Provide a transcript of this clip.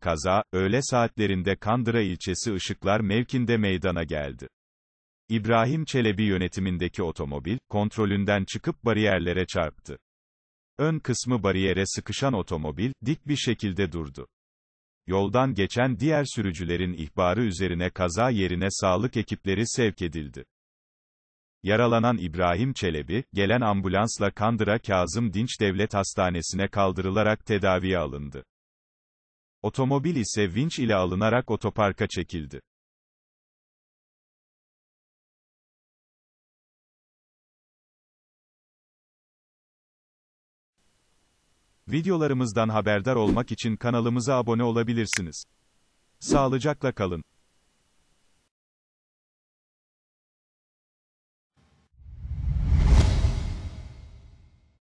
Kaza, öğle saatlerinde Kandıra ilçesi Işıklar mevkinde meydana geldi. İbrahim Çelebi yönetimindeki otomobil, kontrolünden çıkıp bariyerlere çarptı. Ön kısmı bariyere sıkışan otomobil, dik bir şekilde durdu. Yoldan geçen diğer sürücülerin ihbarı üzerine kaza yerine sağlık ekipleri sevk edildi. Yaralanan İbrahim Çelebi, gelen ambulansla Kandıra Kazım Dinç Devlet Hastanesi'ne kaldırılarak tedaviye alındı. Otomobil ise vinç ile alınarak otoparka çekildi. Videolarımızdan haberdar olmak için kanalımıza abone olabilirsiniz. Sağlıcakla kalın.